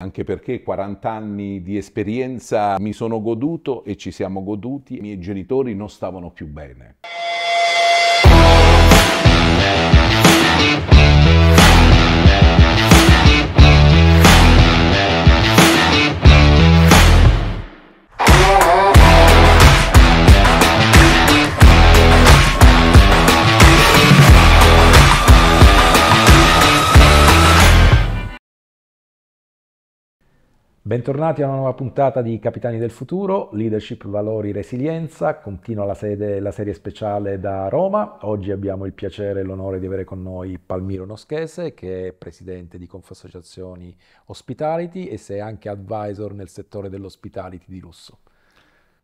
anche perché 40 anni di esperienza mi sono goduto e ci siamo goduti, i miei genitori non stavano più bene. Bentornati a una nuova puntata di Capitani del Futuro, Leadership, Valori, Resilienza. Continua la, sede, la, serie speciale da Roma. Oggi abbiamo il piacere e l'onore di avere con noi Palmiro Noschese, che è presidente di Confassociazioni Hospitality e sei anche advisor nel settore dell'hospitality di Lusso.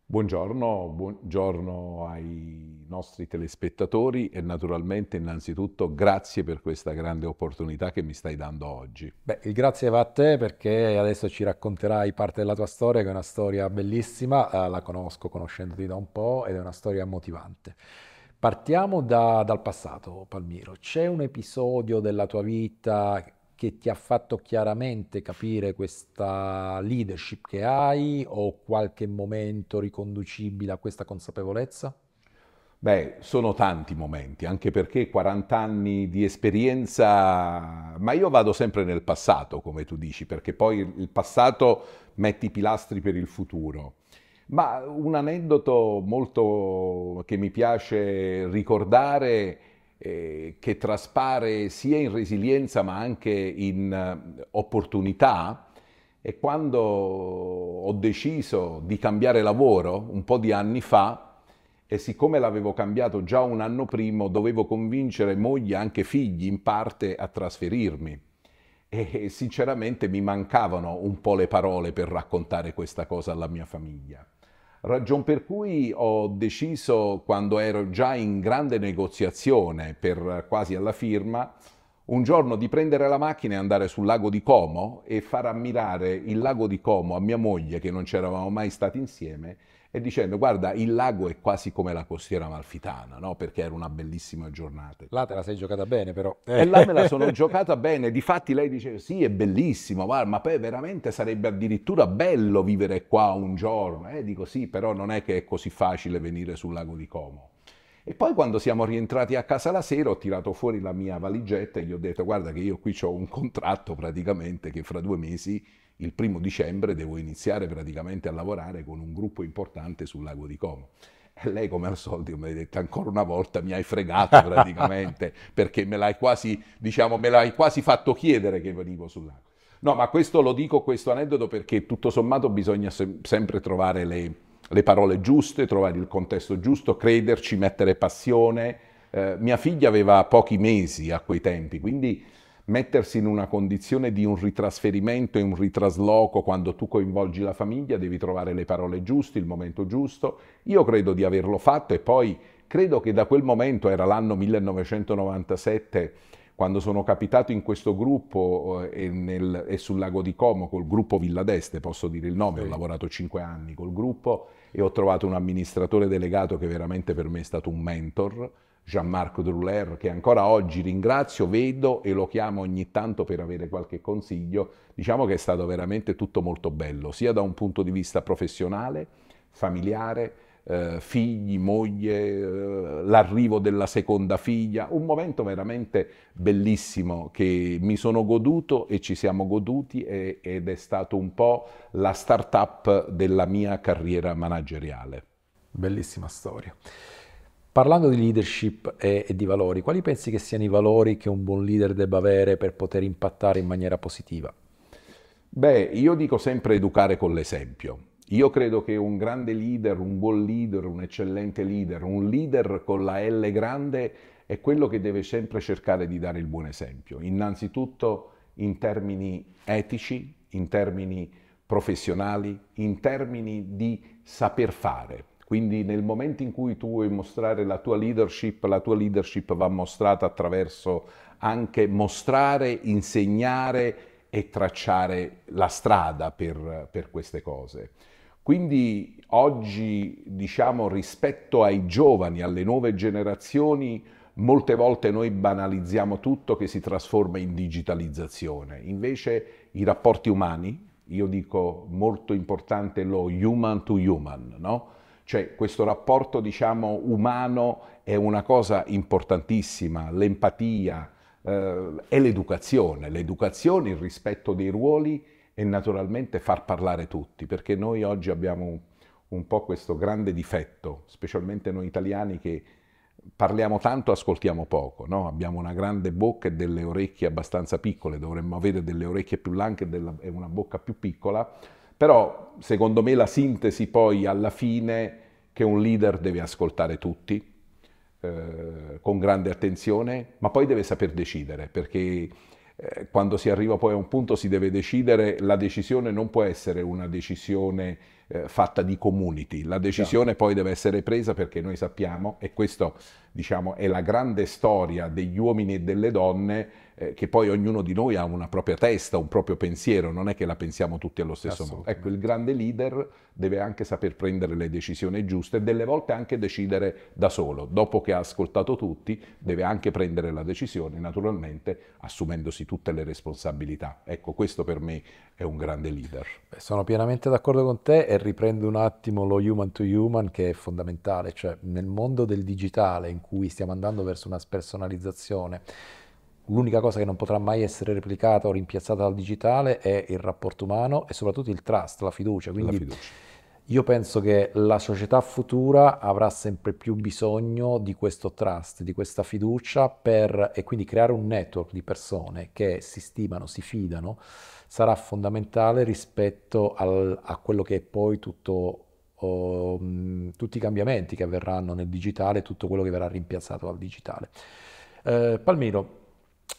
Buongiorno, buongiorno ai nostri telespettatori e naturalmente innanzitutto grazie per questa grande opportunità che mi stai dando oggi. Beh, il grazie va a te perché adesso ci racconterai parte della tua storia che è una storia bellissima, eh, la conosco conoscendoti da un po' ed è una storia motivante. Partiamo da, dal passato, Palmiro. C'è un episodio della tua vita che ti ha fatto chiaramente capire questa leadership che hai o qualche momento riconducibile a questa consapevolezza? Beh, sono tanti momenti, anche perché 40 anni di esperienza, ma io vado sempre nel passato, come tu dici, perché poi il passato mette i pilastri per il futuro. Ma un aneddoto molto che mi piace ricordare, eh, che traspare sia in resilienza ma anche in eh, opportunità, è quando ho deciso di cambiare lavoro un po' di anni fa e siccome l'avevo cambiato già un anno prima, dovevo convincere moglie e anche figli in parte a trasferirmi. E sinceramente mi mancavano un po' le parole per raccontare questa cosa alla mia famiglia. Ragion per cui ho deciso, quando ero già in grande negoziazione per quasi alla firma, un giorno di prendere la macchina e andare sul lago di Como e far ammirare il lago di Como a mia moglie, che non c'eravamo mai stati insieme, e dicendo guarda il lago è quasi come la costiera malfitana, no? perché era una bellissima giornata. Là te la sei giocata bene però. Eh. E là me la sono giocata bene, difatti lei dice sì è bellissimo, ma poi veramente sarebbe addirittura bello vivere qua un giorno. E eh, dico sì, però non è che è così facile venire sul lago di Como. E poi quando siamo rientrati a casa la sera ho tirato fuori la mia valigetta e gli ho detto guarda che io qui ho un contratto praticamente che fra due mesi il primo dicembre devo iniziare praticamente a lavorare con un gruppo importante sul lago di Como. E lei, come al solito, mi ha detto ancora una volta mi hai fregato praticamente, perché me l'hai quasi, diciamo, me l'hai quasi fatto chiedere che venivo sul lago. No, ma questo lo dico, questo aneddoto, perché tutto sommato bisogna se- sempre trovare le, le parole giuste, trovare il contesto giusto, crederci, mettere passione. Eh, mia figlia aveva pochi mesi a quei tempi, quindi mettersi in una condizione di un ritrasferimento e un ritrasloco quando tu coinvolgi la famiglia, devi trovare le parole giuste, il momento giusto. Io credo di averlo fatto e poi credo che da quel momento, era l'anno 1997, quando sono capitato in questo gruppo eh, e, nel, e, sul lago di Como col gruppo Villa d'Este, posso dire il nome, sì. ho lavorato cinque anni col gruppo e ho trovato un amministratore delegato che veramente per me è stato un mentor Gianmarco Druller, che ancora oggi ringrazio, vedo e lo chiamo ogni tanto per avere qualche consiglio, diciamo che è stato veramente tutto molto bello, sia da un punto di vista professionale, familiare, eh, figli, moglie, eh, l'arrivo della seconda figlia, un momento veramente bellissimo che mi sono goduto e ci siamo goduti e, ed è stato un po' la start-up della mia carriera manageriale. Bellissima storia. Parlando di leadership e, e, di valori, quali pensi che siano i valori che un buon leader debba avere per poter impattare in maniera positiva? Beh, io dico sempre educare con l'esempio. Io credo che un grande leader, un buon leader, un eccellente leader, un leader con la L grande è quello che deve sempre cercare di dare il buon esempio. Innanzitutto in termini etici, in termini professionali, in termini di saper fare, quindi nel momento in cui tu vuoi mostrare la tua leadership, la tua leadership va mostrata attraverso anche mostrare, insegnare e tracciare la strada per, per queste cose. Quindi oggi, diciamo, rispetto ai giovani, alle nuove generazioni, molte volte noi banalizziamo tutto che si trasforma in digitalizzazione. Invece i rapporti umani, io dico molto importante lo human to human, no? Cioè questo rapporto diciamo, umano è una cosa importantissima, l'empatia eh, e l'educazione, l'educazione, il rispetto dei ruoli e naturalmente far parlare tutti, perché noi oggi abbiamo un po' questo grande difetto, specialmente noi italiani che parliamo tanto, ascoltiamo poco, no? abbiamo una grande bocca e delle orecchie abbastanza piccole, dovremmo avere delle orecchie più lanche e una bocca più piccola però secondo me la sintesi poi alla fine che un leader deve ascoltare tutti eh, con grande attenzione, ma poi deve saper decidere, perché eh, quando si arriva poi a un punto si deve decidere, la decisione non può essere una decisione eh, fatta di community. La decisione certo. poi deve essere presa perché noi sappiamo, e questa diciamo, è la grande storia degli uomini e delle donne, eh, che poi ognuno di noi ha una propria testa, un proprio pensiero, non è che la pensiamo tutti allo stesso modo. Ecco, il grande leader deve anche saper prendere le decisioni giuste e delle volte anche decidere da solo. Dopo che ha ascoltato tutti, deve anche prendere la decisione, naturalmente assumendosi tutte le responsabilità. Ecco, questo per me è un grande leader. Sono pienamente d'accordo con te riprendo un attimo lo human to human che è fondamentale, cioè nel mondo del digitale in cui stiamo andando verso una spersonalizzazione, l'unica cosa che non potrà mai essere replicata o rimpiazzata dal digitale è il rapporto umano e soprattutto il trust, la fiducia. Quindi la fiducia io penso che la società futura avrà sempre più bisogno di questo trust, di questa fiducia per, e quindi creare un network di persone che si stimano, si fidano, sarà fondamentale rispetto al, a quello che è poi tutto, oh, tutti i cambiamenti che avverranno nel digitale, tutto quello che verrà rimpiazzato dal digitale. Eh, Palmiro,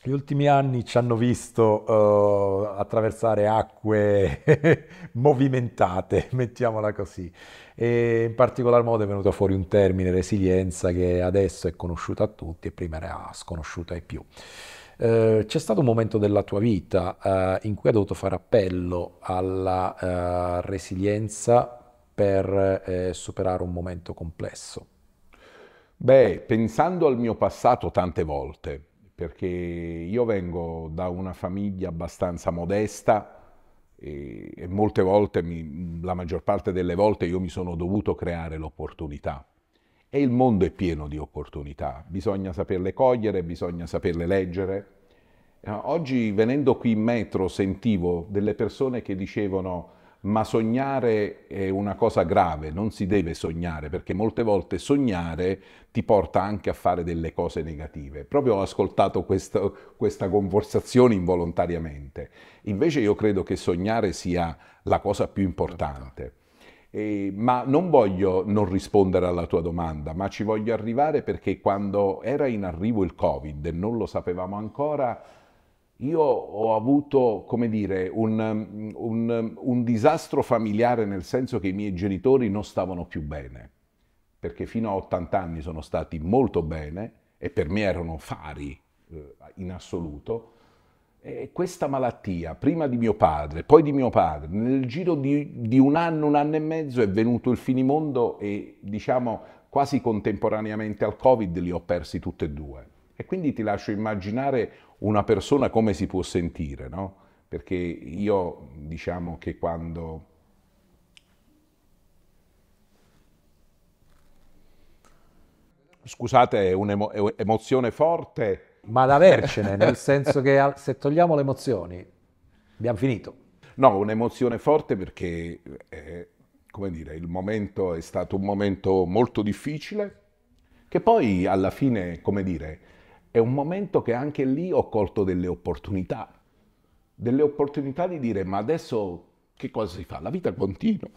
gli ultimi anni ci hanno visto uh, attraversare acque movimentate, mettiamola così, e in particolar modo è venuto fuori un termine resilienza che adesso è conosciuto a tutti e prima era sconosciuto ai più. Uh, c'è stato un momento della tua vita uh, in cui hai dovuto fare appello alla resilienza per superare un momento complesso. Beh, pensando al mio passato tante volte, perché io vengo da una famiglia abbastanza modesta e, e molte volte, mi, la maggior parte delle volte, io mi sono dovuto creare l'opportunità. E il mondo è pieno di opportunità, bisogna saperle cogliere, bisogna saperle leggere. Eh, oggi venendo qui in metro sentivo delle persone che dicevano ma sognare è una cosa grave, non si deve sognare, perché molte volte sognare ti porta anche a fare delle cose negative. Proprio ho ascoltato questo, questa conversazione involontariamente. Invece io credo che sognare sia la cosa più importante. Eh, ma non voglio non rispondere alla tua domanda, ma ci voglio arrivare perché quando era in arrivo il Covid e non lo sapevamo ancora, io ho avuto, come dire, un, un, un disastro familiare nel senso che i miei genitori non stavano più bene, perché fino a 80 anni sono stati molto bene e per me erano fari eh, in assoluto. E questa malattia, prima di mio padre, poi di mio padre, nel giro di, di, un anno, un anno e mezzo è venuto il finimondo e diciamo quasi contemporaneamente al Covid li ho persi tutti e due. E quindi ti lascio immaginare una persona come si può sentire, no? Perché io diciamo che quando... Scusate, è un'emozione forte. Ma da avercene, nel senso che se togliamo le emozioni abbiamo finito. No, un'emozione forte perché, eh, come dire, il momento è stato un momento molto difficile, che poi alla fine, come dire, è un momento che anche lì ho colto delle opportunità, delle opportunità di dire ma adesso che cosa si fa? La vita continua.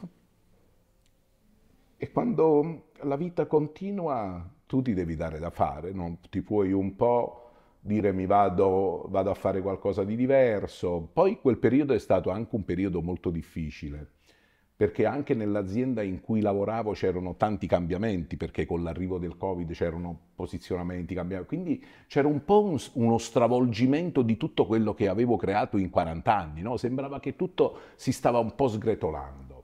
E quando la vita continua tu ti devi dare da fare, non ti puoi un po' dire mi vado, vado a fare qualcosa di diverso. Poi quel periodo è stato anche un periodo molto difficile perché anche nell'azienda in cui lavoravo c'erano tanti cambiamenti, perché con l'arrivo del Covid c'erano posizionamenti, cambiamenti, quindi c'era un po' un, uno stravolgimento di tutto quello che avevo creato in 40 anni, no? sembrava che tutto si stava un po' sgretolando.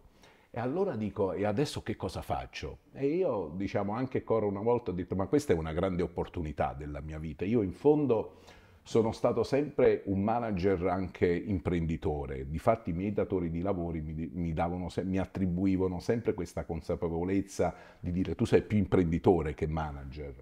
E allora dico, e adesso che cosa faccio? E io, diciamo, anche ancora una volta ho detto, ma questa è una grande opportunità della mia vita, io in fondo sono stato sempre un manager anche imprenditore, difatti i miei datori di lavoro mi, mi, davano, mi attribuivano sempre questa consapevolezza di dire tu sei più imprenditore che manager.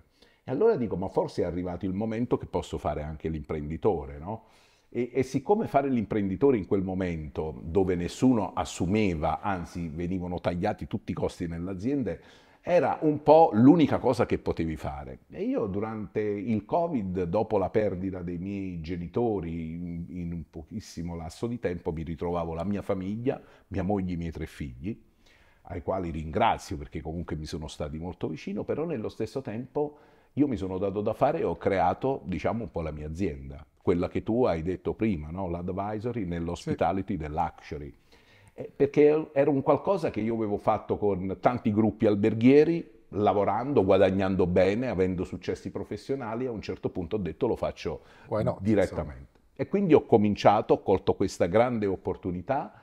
E allora dico, ma forse è arrivato il momento che posso fare anche l'imprenditore, no? E, e, siccome fare l'imprenditore in quel momento, dove nessuno assumeva, anzi venivano tagliati tutti i costi nell'azienda, era un po' l'unica cosa che potevi fare. E io durante il Covid, dopo la perdita dei miei genitori, in, un pochissimo lasso di tempo mi ritrovavo la mia famiglia, mia moglie e i miei tre figli, ai quali ringrazio perché comunque mi sono stati molto vicino, però nello stesso tempo io mi sono dato da fare e ho creato, diciamo, un po' la mia azienda, quella che tu hai detto prima, no? l'advisory nell'hospitality sì. dell'luxury. Eh, perché era un qualcosa che io avevo fatto con tanti gruppi alberghieri, lavorando, guadagnando bene, avendo successi professionali, a un certo punto ho detto lo faccio not, direttamente. Insomma. E quindi ho cominciato, ho colto questa grande opportunità,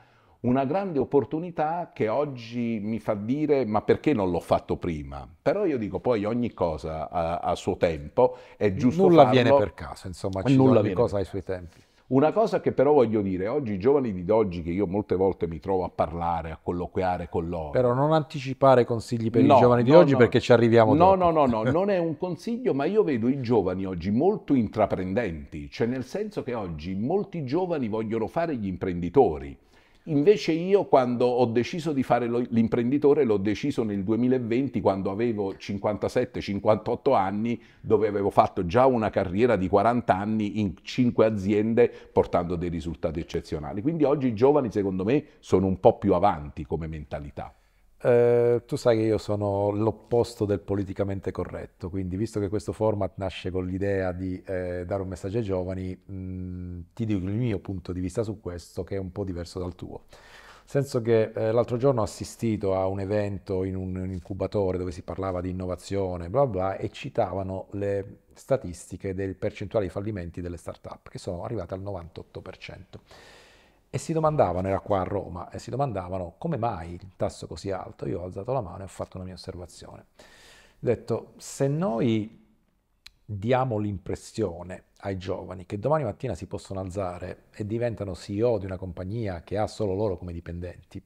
una grande opportunità che oggi mi fa dire ma perché non l'ho fatto prima? Però io dico poi ogni cosa ha, ha suo tempo, è giusto Nulla farlo. avviene per caso, insomma, ci nulla ogni cosa ha i suoi tempi. Una cosa che però voglio dire, oggi i giovani di oggi, che io molte volte mi trovo a parlare, a colloquiare con loro. Però non anticipare consigli per no, i giovani di no, oggi no, perché ci arriviamo no, dopo. No, no, no, non è un consiglio, ma io vedo i giovani oggi molto intraprendenti, cioè nel senso che oggi molti giovani vogliono fare gli imprenditori. Invece io quando ho deciso di fare l'imprenditore l'ho deciso nel 2020 quando avevo 57-58 anni dove avevo fatto già una carriera di 40 anni in 5 aziende portando dei risultati eccezionali. Quindi oggi i giovani secondo me sono un po' più avanti come mentalità. Eh, tu sai che io sono l'opposto del politicamente corretto, quindi visto che questo format nasce con l'idea di eh, dare un messaggio ai giovani, mh, mm, ti dico il mio punto di vista su questo che è un po' diverso dal tuo. Nel senso che eh, l'altro giorno ho assistito a un evento in un, un incubatore dove si parlava di innovazione, bla bla, e citavano le statistiche del percentuale di fallimenti delle start-up, che sono arrivate al 98% e si domandavano, era qua a Roma, e si domandavano come mai il tasso così alto. Io ho alzato la mano e ho fatto una mia osservazione. Ho detto, se noi diamo l'impressione ai giovani che domani mattina si possono alzare e diventano CEO di una compagnia che ha solo loro come dipendenti,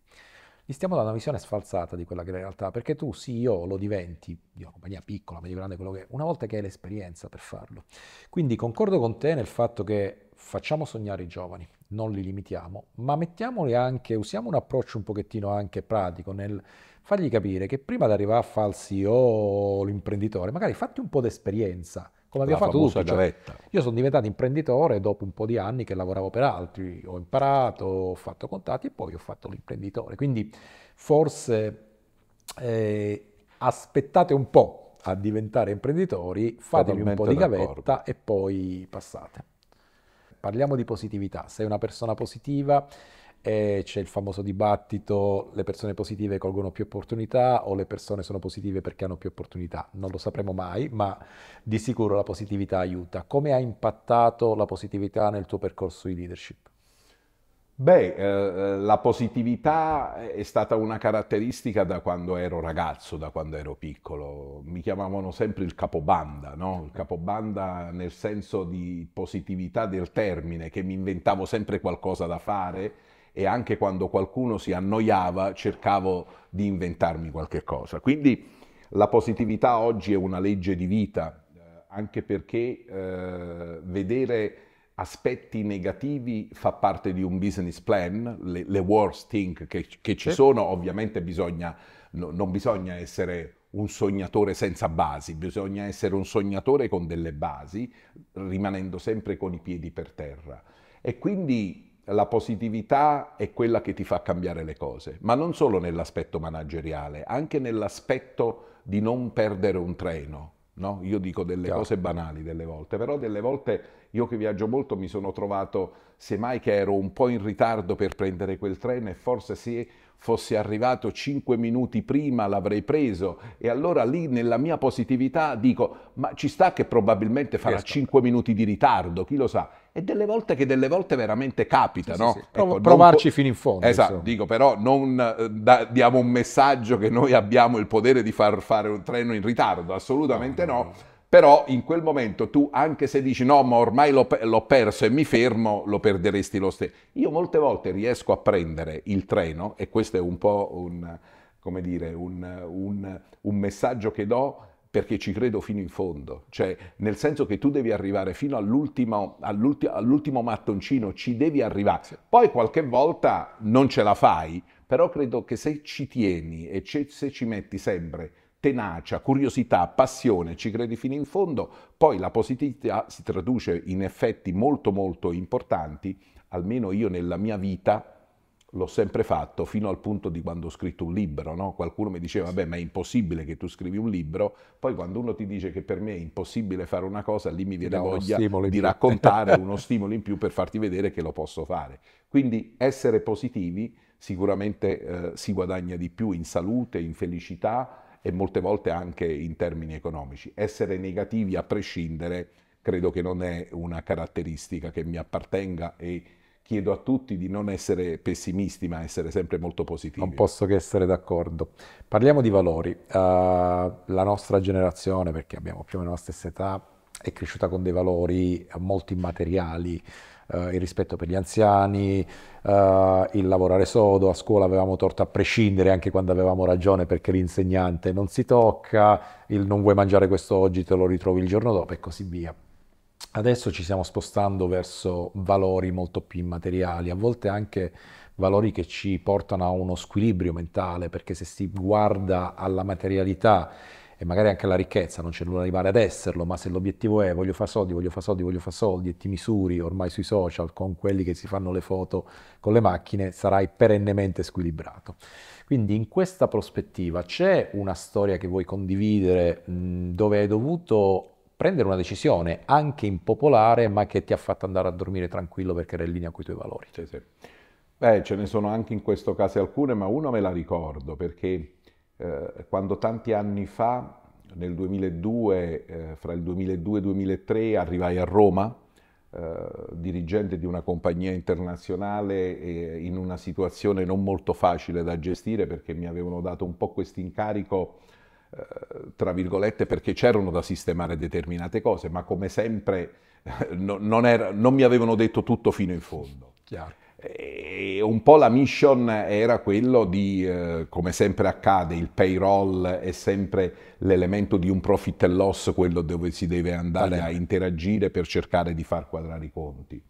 gli stiamo dando una visione sfalsata di quella che è la realtà, perché tu CEO lo diventi, di una compagnia piccola, medio grande, quello che è, una volta che hai l'esperienza per farlo. Quindi concordo con te nel fatto che facciamo sognare i giovani, non li limitiamo, ma mettiamoli anche, usiamo un approccio un pochettino anche pratico nel fargli capire che prima di arrivare a fare il CEO o oh, l'imprenditore, magari fatti un po' d'esperienza, come abbiamo fatto tutti. Cioè, io sono diventato imprenditore dopo un po' di anni che lavoravo per altri, ho imparato, ho fatto contatti e poi ho fatto l'imprenditore. Quindi forse eh, aspettate un po' a diventare imprenditori, fatevi un po' di gavetta e poi passate. Parliamo di positività. Sei una persona positiva, eh, c'è il famoso dibattito, le persone positive colgono più opportunità o le persone sono positive perché hanno più opportunità. Non lo sapremo mai, ma di sicuro la positività aiuta. Come ha impattato la positività nel tuo percorso di leadership? Beh, eh, eh, la positività è stata una caratteristica da quando ero ragazzo, da quando ero piccolo. Mi chiamavano sempre il capobanda, no? Il capobanda nel senso di positività del termine, che mi inventavo sempre qualcosa da fare e anche quando qualcuno si annoiava cercavo di inventarmi qualche cosa. Quindi la positività oggi è una legge di vita, eh, anche perché eh, vedere aspetti negativi fa parte di un business plan, le, le worst thing che, che ci sì. sono, ovviamente bisogna, no, non bisogna essere un sognatore senza basi, bisogna essere un sognatore con delle basi, rimanendo sempre con i piedi per terra. E quindi la positività è quella che ti fa cambiare le cose, ma non solo nell'aspetto manageriale, anche nell'aspetto di non perdere un treno. No? Io dico delle Chiaro. cose banali delle volte, però delle volte io che viaggio molto mi sono trovato, semmai che ero un po' in ritardo per prendere quel treno e forse sì, fossi arrivato cinque minuti prima l'avrei preso e allora lì nella mia positività dico ma ci sta che probabilmente farà cinque minuti di ritardo, chi lo sa. E delle volte che delle volte veramente capita, sì, no? Sì, sì. Ecco, provarci po- fino in fondo. Esatto, insomma. dico però non eh, da- diamo un messaggio che noi abbiamo il potere di far fare un treno in ritardo, assolutamente no. no. no però in quel momento tu, anche se dici no, ma ormai l'ho, l'ho perso e mi fermo, lo perderesti lo stesso. Io molte volte riesco a prendere il treno, e questo è un po' un, come dire, un, un, un messaggio che do perché ci credo fino in fondo, cioè nel senso che tu devi arrivare fino all'ultimo, all'ultimo, all'ultimo mattoncino, ci devi arrivare. Poi qualche volta non ce la fai, però credo che se ci tieni e ce, se ci metti sempre tenacia, curiosità, passione, ci credi fino in fondo, poi la positività si traduce in effetti molto molto importanti, almeno io nella mia vita l'ho sempre fatto fino al punto di quando ho scritto un libro, no? qualcuno mi diceva vabbè ma è impossibile che tu scrivi un libro, poi quando uno ti dice che per me è impossibile fare una cosa, lì mi viene voglia di raccontare uno stimolo in più per farti vedere che lo posso fare. Quindi essere positivi sicuramente eh, si guadagna di più in salute, in felicità, e molte volte anche in termini economici. Essere negativi a prescindere credo che non è una caratteristica che mi appartenga e chiedo a tutti di non essere pessimisti ma essere sempre molto positivi. Non posso che essere d'accordo. Parliamo di valori. Uh, la nostra generazione, perché abbiamo più o meno la stessa età, è cresciuta con dei valori molto immateriali eh, il rispetto per gli anziani, eh, il lavorare sodo, a scuola avevamo torto a prescindere anche quando avevamo ragione perché l'insegnante non si tocca, il non vuoi mangiare questo oggi te lo ritrovi il giorno dopo e così via. Adesso ci stiamo spostando verso valori molto più immateriali, a volte anche valori che ci portano a uno squilibrio mentale, perché se si guarda alla materialità e magari anche la ricchezza, non c'è nulla di male ad esserlo, ma se l'obiettivo è voglio fare soldi, voglio fare soldi, voglio fare soldi e ti misuri ormai sui social con quelli che si fanno le foto con le macchine, sarai perennemente squilibrato. Quindi in questa prospettiva c'è una storia che vuoi condividere mh, dove hai dovuto prendere una decisione anche impopolare ma che ti ha fatto andare a dormire tranquillo perché era in linea con i tuoi valori. Sì, sì. Beh, ce ne sono anche in questo caso alcune, ma una me la ricordo perché eh, quando tanti anni fa, nel 2002, eh, fra il 2002 e il 2003, arrivai a Roma, eh, dirigente di una compagnia internazionale e in una situazione non molto facile da gestire perché mi avevano dato un po' questo incarico eh, tra virgolette perché c'erano da sistemare determinate cose, ma come sempre eh, non, era, non mi avevano detto tutto fino in fondo. Chiaro. E eh, un po' la mission era quello di, eh, come sempre accade, il payroll è sempre l'elemento di un profit and loss, quello dove si deve andare a interagire per cercare di far quadrare i conti.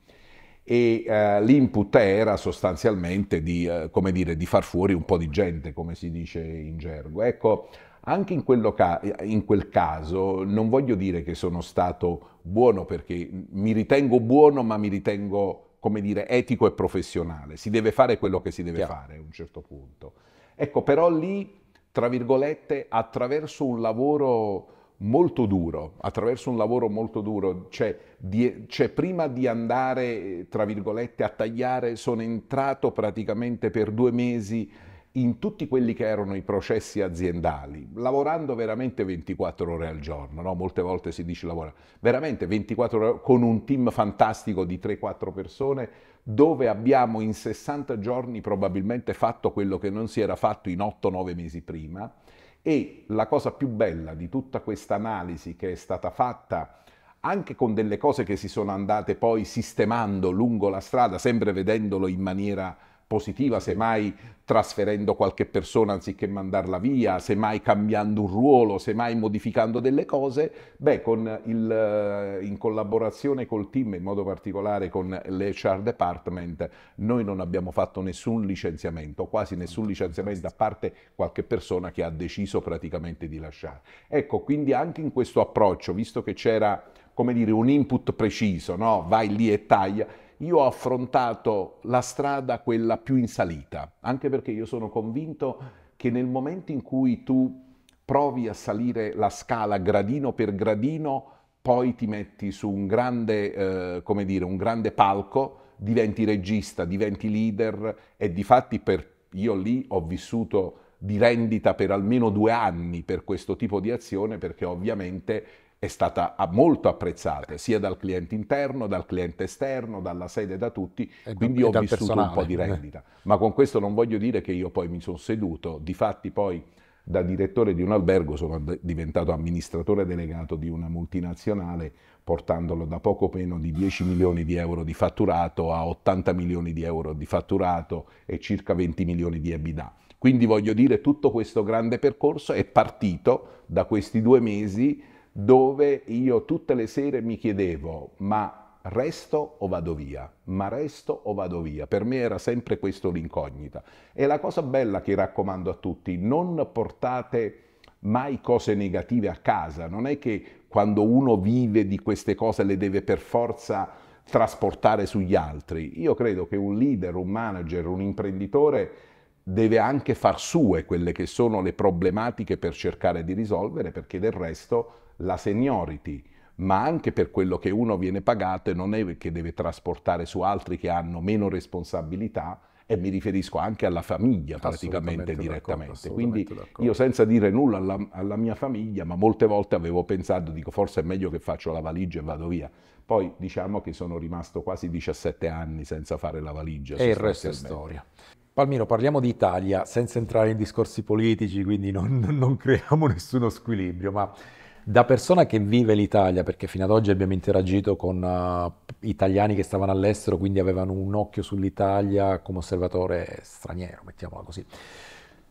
E eh, l'input era sostanzialmente di, eh, dire, di, far fuori un po' di gente, come si dice in gergo. Ecco, anche in, ca- in quel caso non voglio dire che sono stato buono perché mi ritengo buono, ma mi ritengo come dire, etico e professionale, si deve fare quello che si deve Chiaro. fare a un certo punto. Ecco, però lì, tra virgolette, attraverso un lavoro molto duro, attraverso un lavoro molto duro, cioè, di, cioè, prima di andare, tra virgolette, a tagliare, sono entrato praticamente per due mesi in tutti quelli che erano i processi aziendali, lavorando veramente 24 ore al giorno, no? molte volte si dice lavora veramente 24 ore con un team fantastico di 3-4 persone dove abbiamo in 60 giorni probabilmente fatto quello che non si era fatto in 8-9 mesi prima e la cosa più bella di tutta questa analisi che è stata fatta anche con delle cose che si sono andate poi sistemando lungo la strada, sempre vedendolo in maniera positiva, semmai trasferendo qualche persona anziché mandarla via, semmai cambiando un ruolo, semmai modificando delle cose, beh, con il, eh, in collaborazione col team, in modo particolare con l'HR department, noi non abbiamo fatto nessun licenziamento, quasi nessun licenziamento, a parte qualche persona che ha deciso praticamente di lasciare. Ecco, quindi anche in questo approccio, visto che c'era, come dire, un input preciso, no? vai lì e taglia, io ho affrontato la strada quella più in salita, anche perché io sono convinto che nel momento in cui tu provi a salire la scala gradino per gradino, poi ti metti su un grande, eh, come dire, un grande palco, diventi regista, diventi leader e di fatti per, io lì ho vissuto di rendita per almeno due anni per questo tipo di azione perché ovviamente è stata molto apprezzata sia dal cliente interno, dal cliente esterno, dalla sede, da tutti, e quindi ho vissuto personale. un po' di eh. rendita. Ma con questo non voglio dire che io poi mi sono seduto, difatti poi da direttore di un albergo sono diventato amministratore delegato di una multinazionale portandolo da poco meno di 10 milioni di euro di fatturato a 80 milioni di euro di fatturato e circa 20 milioni di EBITDA. Quindi voglio dire tutto questo grande percorso è partito da questi due mesi dove io tutte le sere mi chiedevo, ma resto o vado via? Ma resto o vado via? Per me era sempre questo l'incognita. E la cosa bella che raccomando a tutti, non portate mai cose negative a casa, non è che quando uno vive di queste cose le deve per forza trasportare sugli altri. Io credo che un leader, un manager, un imprenditore deve anche far sue quelle che sono le problematiche per cercare di risolvere, perché del resto la seniority, ma anche per quello che uno viene pagato e non è che deve trasportare su altri che hanno meno responsabilità, e mi riferisco anche alla famiglia praticamente direttamente. Quindi io senza dire nulla alla, alla, mia famiglia, ma molte volte avevo pensato, dico forse è meglio che faccio la valigia e vado via, poi diciamo che sono rimasto quasi 17 anni senza fare la valigia. E il resto è storia. Palmiro, parliamo di Italia senza entrare in discorsi politici, quindi non, non creiamo nessuno squilibrio, ma da persona che vive l'Italia, perché fino ad oggi abbiamo interagito con uh, italiani che stavano all'estero, quindi avevano un occhio sull'Italia come osservatore straniero, mettiamola così.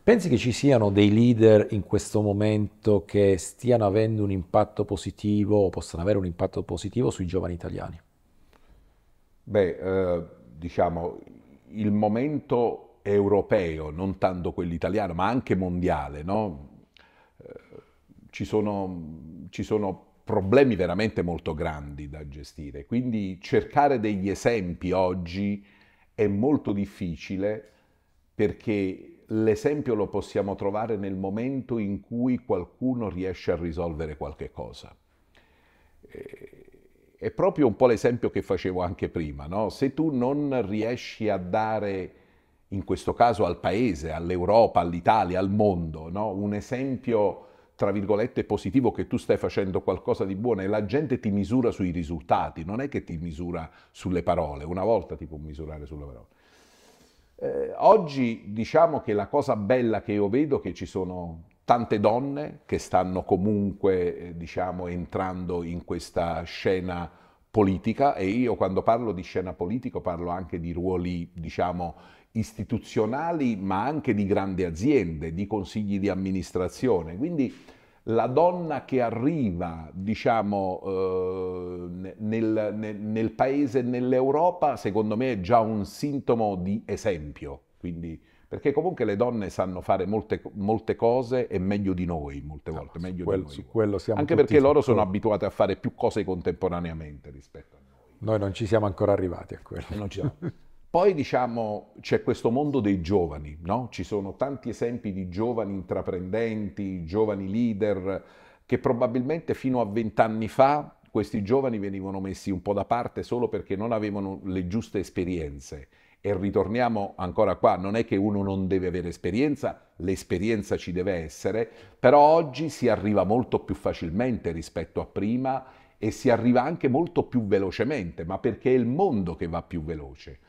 Pensi che ci siano dei leader in questo momento che stiano avendo un impatto positivo o possano avere un impatto positivo sui giovani italiani? Beh, eh, diciamo, il momento europeo, non tanto quello italiano, ma anche mondiale, no? eh, ci, sono, ci sono problemi veramente molto grandi da gestire, quindi cercare degli esempi oggi è molto difficile perché l'esempio lo possiamo trovare nel momento in cui qualcuno riesce a risolvere qualche cosa. Eh, è proprio un po' l'esempio che facevo anche prima, no? Se tu non riesci a dare, in questo caso al paese, all'Europa, all'Italia, al mondo, no? un esempio, tra virgolette, positivo che tu stai facendo qualcosa di buono e la gente ti misura sui risultati, non è che ti misura sulle parole, una volta ti può misurare sulle parole eh, oggi diciamo che la cosa bella che io vedo è che ci sono tante donne che stanno comunque eh, diciamo, entrando in questa scena politica e io quando parlo di scena politica parlo anche di ruoli diciamo, istituzionali ma anche di grandi aziende, di consigli di amministrazione. Quindi la donna che arriva, diciamo, eh, nel, nel, nel, paese, nell'Europa, secondo me è già un sintomo di esempio. Quindi, perché comunque le donne sanno fare molte, molte cose e meglio di noi, molte volte, no, meglio quello, di noi. Su quello siamo Anche perché loro sono abituate a fare più cose contemporaneamente rispetto a noi. Noi non ci siamo ancora arrivati a quello. Poi diciamo c'è questo mondo dei giovani, no? ci sono tanti esempi di giovani intraprendenti, giovani leader che probabilmente fino a vent'anni fa questi giovani venivano messi un po' da parte solo perché non avevano le giuste esperienze. E ritorniamo ancora qua, non è che uno non deve avere esperienza, l'esperienza ci deve essere, però oggi si arriva molto più facilmente rispetto a prima e si arriva anche molto più velocemente, ma perché è il mondo che va più veloce.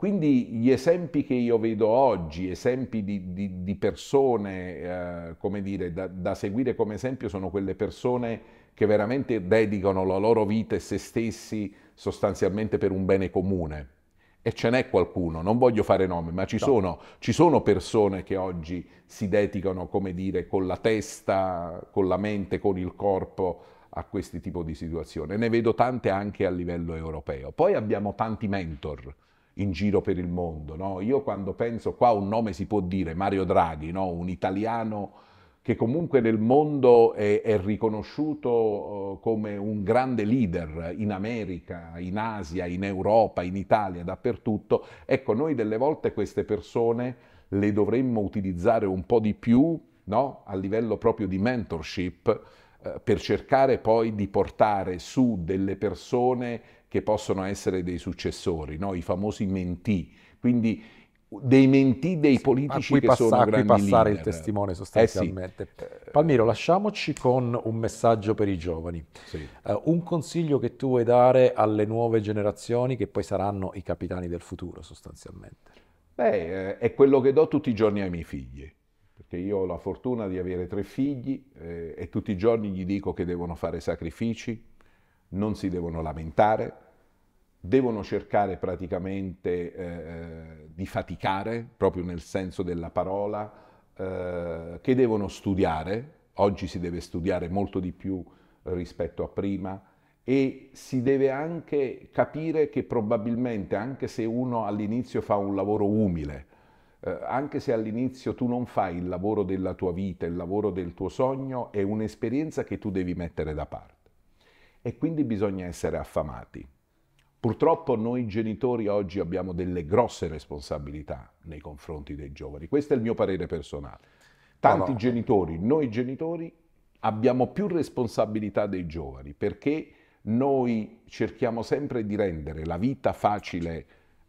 Quindi gli esempi che io vedo oggi, esempi di, di, di persone, eh, come dire, da, da, seguire come esempio sono quelle persone che veramente dedicano la loro vita e se stessi sostanzialmente per un bene comune. E ce n'è qualcuno, non voglio fare nomi, ma ci, no. sono, ci sono persone che oggi si dedicano, come dire, con la testa, con la mente, con il corpo a questi tipi di situazioni. Ne vedo tante anche a livello europeo. Poi abbiamo tanti mentor in giro per il mondo. No? Io quando penso, qua un nome si può dire, Mario Draghi, no? un italiano che comunque nel mondo è, è riconosciuto eh, come un grande leader in America, in Asia, in Europa, in Italia, dappertutto. Ecco, noi delle volte queste persone le dovremmo utilizzare un po' di più no? a livello proprio di mentorship eh, per cercare poi di portare su delle persone che possono essere dei successori, no? i famosi mentì. Quindi dei mentì dei politici che passa, sono grandi passare leader. il testimone eh, sostanzialmente. Eh sì. Palmiro, lasciamoci con un messaggio per i giovani. Sì. Uh, un consiglio che tu vuoi dare alle nuove generazioni che poi saranno i capitani del futuro sostanzialmente. Beh, eh, è quello che do tutti i giorni ai miei figli, perché io ho la fortuna di avere tre figli eh, e tutti i giorni gli dico che devono fare sacrifici, non si devono lamentare, devono cercare praticamente eh, eh, di faticare, proprio nel senso della parola, eh, che devono studiare, oggi si deve studiare molto di più eh, rispetto a prima e si deve anche capire che probabilmente anche se uno all'inizio fa un lavoro umile, eh, anche se all'inizio tu non fai il lavoro della tua vita, il lavoro del tuo sogno, è un'esperienza che tu devi mettere da parte e quindi bisogna essere affamati. Purtroppo noi genitori oggi abbiamo delle grosse responsabilità nei confronti dei giovani, questo è il mio parere personale. Tanti no, no. genitori, noi genitori, abbiamo più responsabilità dei giovani perché noi cerchiamo sempre di rendere la vita facile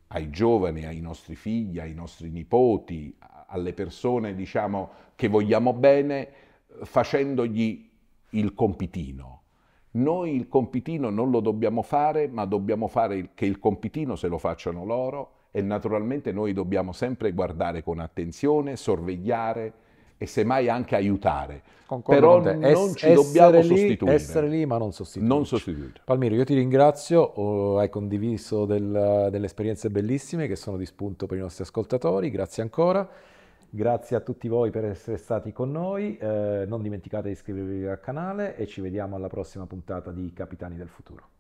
ai giovani, ai nostri figli, ai nostri nipoti, alle persone diciamo, che vogliamo bene, facendogli il compitino. Noi il compitino non lo dobbiamo fare, ma dobbiamo fare che il compitino se lo facciano loro e naturalmente noi dobbiamo sempre guardare con attenzione, sorvegliare e semmai anche aiutare. Concordo Però non ci dobbiamo lì, sostituire. Essere lì ma non sostituire. Non sostituire. Palmiro, io ti ringrazio, oh, hai condiviso del, delle esperienze bellissime che sono di spunto per i nostri ascoltatori, grazie ancora. Grazie a tutti voi per essere stati con noi, eh, non dimenticate di iscrivervi al canale e ci vediamo alla prossima puntata di Capitani del Futuro.